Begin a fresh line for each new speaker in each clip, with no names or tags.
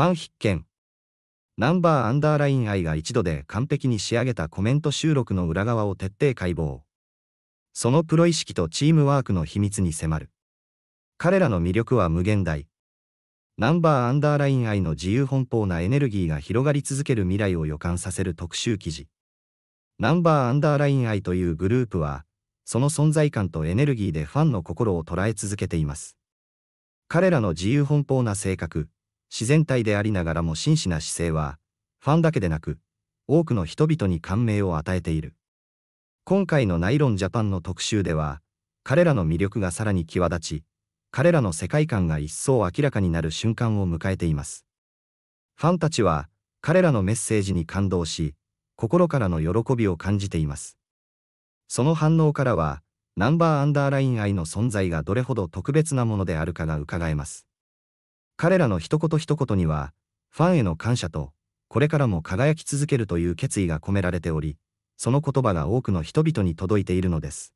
ファン必見。ナンバーアンダーライン愛が一度で完璧に仕上げたコメント収録の裏側を徹底解剖。そのプロ意識とチームワークの秘密に迫る。彼らの魅力は無限大。ナンバーアンダーライン愛の自由奔放なエネルギーが広がり続ける未来を予感させる特集記事。ナンバーアンダーライン愛というグループは、その存在感とエネルギーでファンの心を捉え続けています。彼らの自由奔放な性格、自然体でありながらも真摯な姿勢は、ファンだけでなく、多くの人々に感銘を与えている。今回のナイロンジャパンの特集では、彼らの魅力がさらに際立ち、彼らの世界観が一層明らかになる瞬間を迎えています。ファンたちは、彼らのメッセージに感動し、心からの喜びを感じています。その反応からは、ナンバーアンダーライン愛の存在がどれほど特別なものであるかが伺えます。彼らの一言一言には、ファンへの感謝と、これからも輝き続けるという決意が込められており、その言葉が多くの人々に届いているのです。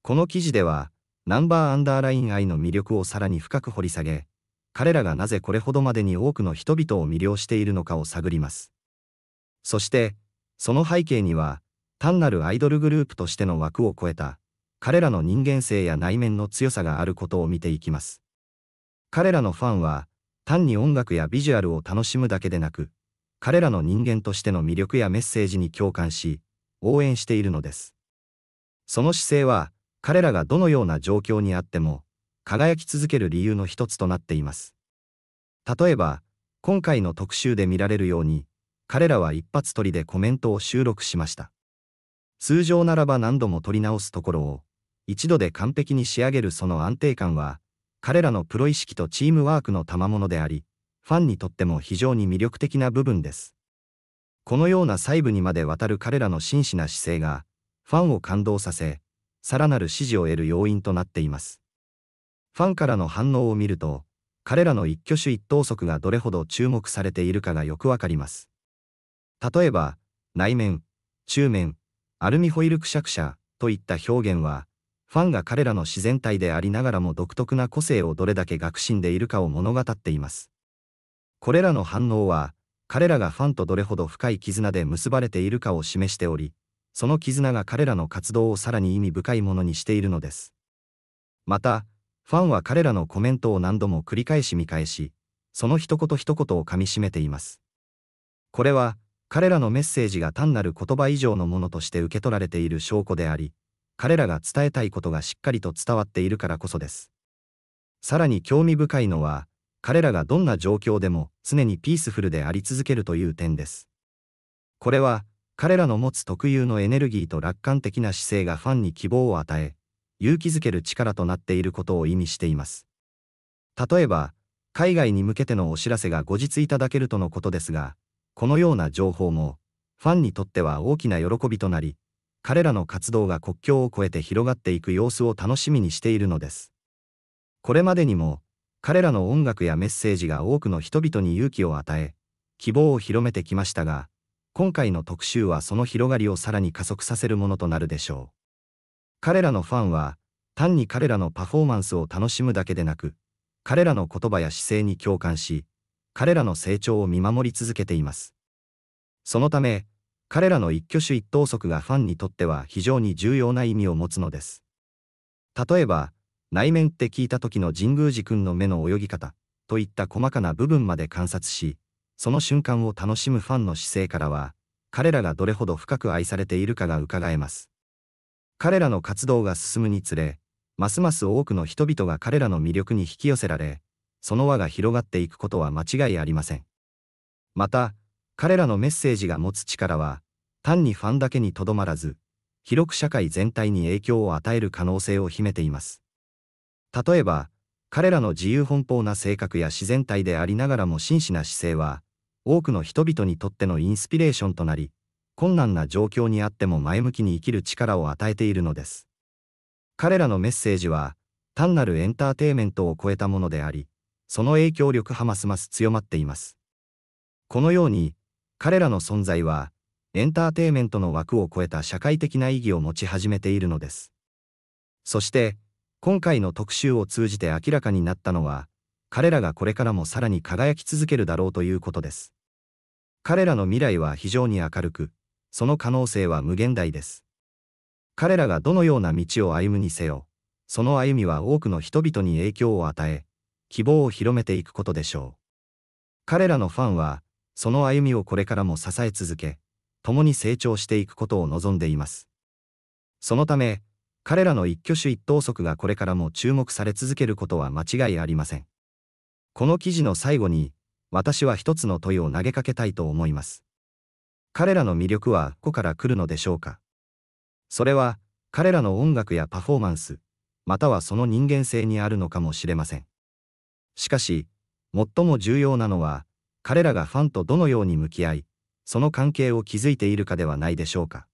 この記事では、ナンバーアンダーライン愛の魅力をさらに深く掘り下げ、彼らがなぜこれほどまでに多くの人々を魅了しているのかを探ります。そして、その背景には、単なるアイドルグループとしての枠を超えた、彼らの人間性や内面の強さがあることを見ていきます。彼らのファンは、単に音楽やビジュアルを楽しむだけでなく、彼らの人間としての魅力やメッセージに共感し、応援しているのです。その姿勢は、彼らがどのような状況にあっても、輝き続ける理由の一つとなっています。例えば、今回の特集で見られるように、彼らは一発撮りでコメントを収録しました。通常ならば何度も撮り直すところを、一度で完璧に仕上げるその安定感は、彼らのプロ意識とチームワークの賜物であり、ファンにとっても非常に魅力的な部分です。このような細部にまでわたる彼らの真摯な姿勢が、ファンを感動させ、さらなる支持を得る要因となっています。ファンからの反応を見ると、彼らの一挙手一投足がどれほど注目されているかがよくわかります。例えば、内面、中面、アルミホイルくしゃくしゃといった表現は、ファンが彼らの自然体でありながらも独特な個性をどれだけ学信でいるかを物語っています。これらの反応は、彼らがファンとどれほど深い絆で結ばれているかを示しており、その絆が彼らの活動をさらに意味深いものにしているのです。また、ファンは彼らのコメントを何度も繰り返し見返し、その一言一言をかみしめています。これは、彼らのメッセージが単なる言葉以上のものとして受け取られている証拠であり、彼らが伝えたいことがしっかりと伝わっているからこそです。さらに興味深いのは、彼らがどんな状況でも常にピースフルであり続けるという点です。これは、彼らの持つ特有のエネルギーと楽観的な姿勢がファンに希望を与え、勇気づける力となっていることを意味しています。例えば、海外に向けてのお知らせが後日いただけるとのことですが、このような情報も、ファンにとっては大きな喜びとなり、彼らの活動が国境を越えて広がっていく様子を楽しみにしているのです。これまでにも、彼らの音楽やメッセージが多くの人々に勇気を与え、希望を広めてきましたが、今回の特集はその広がりをさらに加速させるものとなるでしょう。彼らのファンは、単に彼らのパフォーマンスを楽しむだけでなく、彼らの言葉や姿勢に共感し、彼らの成長を見守り続けています。そのため、彼らの一挙手一投足がファンにとっては非常に重要な意味を持つのです。例えば、内面って聞いた時の神宮寺君の目の泳ぎ方といった細かな部分まで観察し、その瞬間を楽しむファンの姿勢からは、彼らがどれほど深く愛されているかが伺えます。彼らの活動が進むにつれ、ますます多くの人々が彼らの魅力に引き寄せられ、その輪が広がっていくことは間違いありません。また、彼らのメッセージが持つ力は、単にファンだけにとどまらず、広く社会全体に影響を与える可能性を秘めています。例えば、彼らの自由奔放な性格や自然体でありながらも真摯な姿勢は、多くの人々にとってのインスピレーションとなり、困難な状況にあっても前向きに生きる力を与えているのです。彼らのメッセージは、単なるエンターテイメントを超えたものであり、その影響力はますます強まっています。このように、彼らの存在は、エンターテイメントの枠を超えた社会的な意義を持ち始めているのです。そして、今回の特集を通じて明らかになったのは、彼らがこれからもさらに輝き続けるだろうということです。彼らの未来は非常に明るく、その可能性は無限大です。彼らがどのような道を歩むにせよ、その歩みは多くの人々に影響を与え、希望を広めていくことでしょう。彼らのファンは、その歩みをこれからも支え続け、共に成長していくことを望んでいます。そのため、彼らの一挙手一投足がこれからも注目され続けることは間違いありません。この記事の最後に、私は一つの問いを投げかけたいと思います。彼らの魅力はこから来るのでしょうかそれは、彼らの音楽やパフォーマンス、またはその人間性にあるのかもしれません。しかし、最も重要なのは、彼らがファンとどのように向き合い、その関係を築いているかではないでしょうか。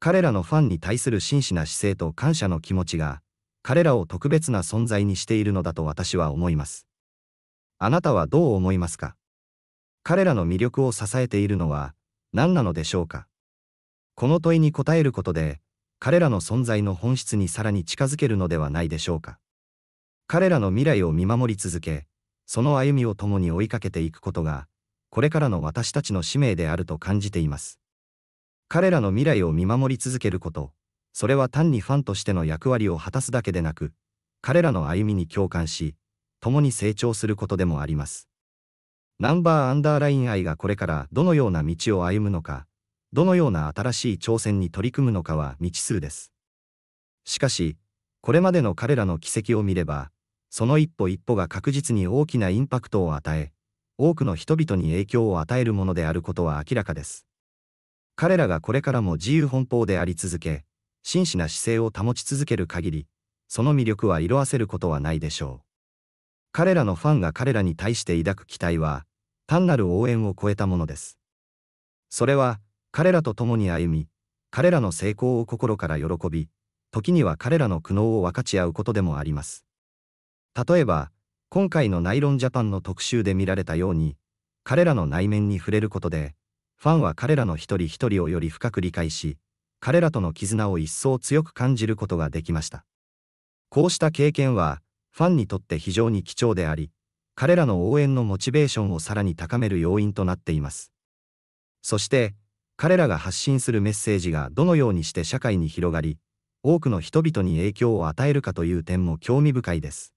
彼らのファンに対する真摯な姿勢と感謝の気持ちが、彼らを特別な存在にしているのだと私は思います。あなたはどう思いますか彼らの魅力を支えているのは何なのでしょうかこの問いに答えることで、彼らの存在の本質にさらに近づけるのではないでしょうか。彼らの未来を見守り続け、その歩みを共に追いかけていくことが、これからの私たちの使命であると感じています。彼らの未来を見守り続けること、それは単にファンとしての役割を果たすだけでなく、彼らの歩みに共感し、共に成長することでもあります。ナンバーアンダーライン愛がこれからどのような道を歩むのか、どのような新しい挑戦に取り組むのかは未知数です。しかし、これまでの彼らの軌跡を見れば、その一歩一歩が確実に大きなインパクトを与え、多くの人々に影響を与えるものであることは明らかです。彼らがこれからも自由奔放であり続け、真摯な姿勢を保ち続ける限り、その魅力は色あせることはないでしょう。彼らのファンが彼らに対して抱く期待は、単なる応援を超えたものです。それは、彼らと共に歩み、彼らの成功を心から喜び、時には彼らの苦悩を分かち合うことでもあります。例えば、今回のナイロンジャパンの特集で見られたように、彼らの内面に触れることで、ファンは彼らの一人一人をより深く理解し、彼らとの絆を一層強く感じることができました。こうした経験は、ファンにとって非常に貴重であり、彼らの応援のモチベーションをさらに高める要因となっています。そして、彼らが発信するメッセージがどのようにして社会に広がり、多くの人々に影響を与えるかという点も興味深いです。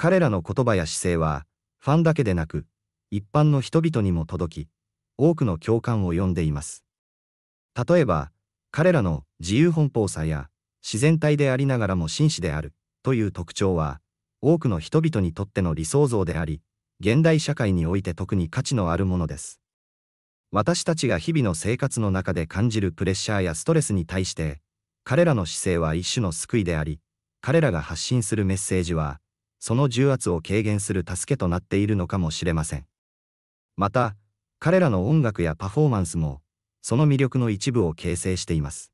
彼らの言葉や姿勢は、ファンだけでなく、一般の人々にも届き、多くの共感を呼んでいます。例えば、彼らの自由奔放さや、自然体でありながらも紳士である、という特徴は、多くの人々にとっての理想像であり、現代社会において特に価値のあるものです。私たちが日々の生活の中で感じるプレッシャーやストレスに対して、彼らの姿勢は一種の救いであり、彼らが発信するメッセージは、その重圧を軽減する助けとなっているのかもしれません。また、彼らの音楽やパフォーマンスも、その魅力の一部を形成しています。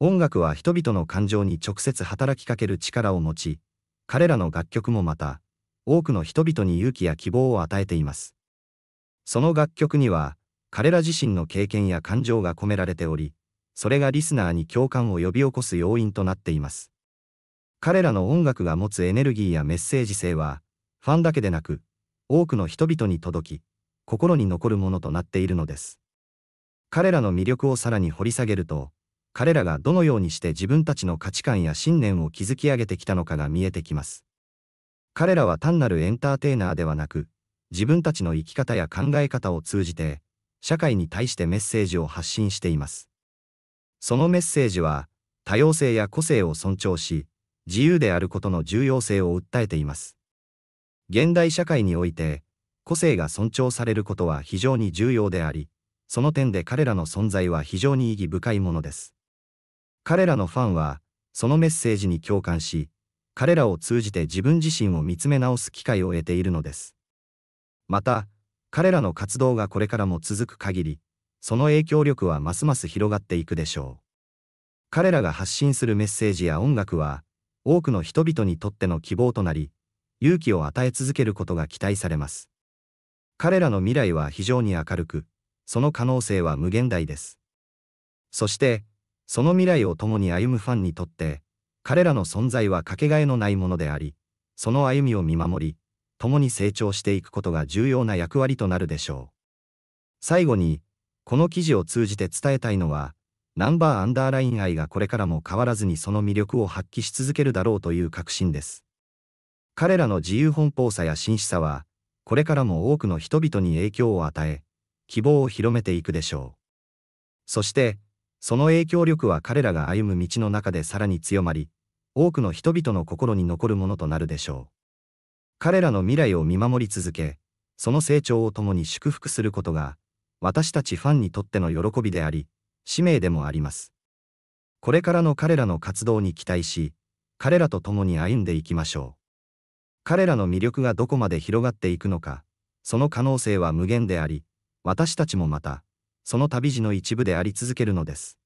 音楽は人々の感情に直接働きかける力を持ち、彼らの楽曲もまた、多くの人々に勇気や希望を与えています。その楽曲には、彼ら自身の経験や感情が込められており、それがリスナーに共感を呼び起こす要因となっています。彼らの音楽が持つエネルギーやメッセージ性は、ファンだけでなく、多くの人々に届き、心に残るものとなっているのです。彼らの魅力をさらに掘り下げると、彼らがどのようにして自分たちの価値観や信念を築き上げてきたのかが見えてきます。彼らは単なるエンターテイナーではなく、自分たちの生き方や考え方を通じて、社会に対してメッセージを発信しています。そのメッセージは、多様性や個性を尊重し、自由であることの重要性を訴えています。現代社会において、個性が尊重されることは非常に重要であり、その点で彼らの存在は非常に意義深いものです。彼らのファンは、そのメッセージに共感し、彼らを通じて自分自身を見つめ直す機会を得ているのです。また、彼らの活動がこれからも続く限り、その影響力はますます広がっていくでしょう。彼らが発信するメッセージや音楽は、多くの人々にとっての希望となり、勇気を与え続けることが期待されます。彼らの未来は非常に明るく、その可能性は無限大です。そして、その未来を共に歩むファンにとって、彼らの存在はかけがえのないものであり、その歩みを見守り、共に成長していくことが重要な役割となるでしょう。最後に、この記事を通じて伝えたいのは、ナンバーアンダーライン愛がこれからも変わらずにその魅力を発揮し続けるだろうという確信です。彼らの自由奔放さや真摯さは、これからも多くの人々に影響を与え、希望を広めていくでしょう。そして、その影響力は彼らが歩む道の中でさらに強まり、多くの人々の心に残るものとなるでしょう。彼らの未来を見守り続け、その成長を共に祝福することが、私たちファンにとっての喜びであり、使命でもあります。これからの彼らの活動に期待し、彼らと共に歩んでいきましょう。彼らの魅力がどこまで広がっていくのか、その可能性は無限であり、私たちもまた、その旅路の一部であり続けるのです。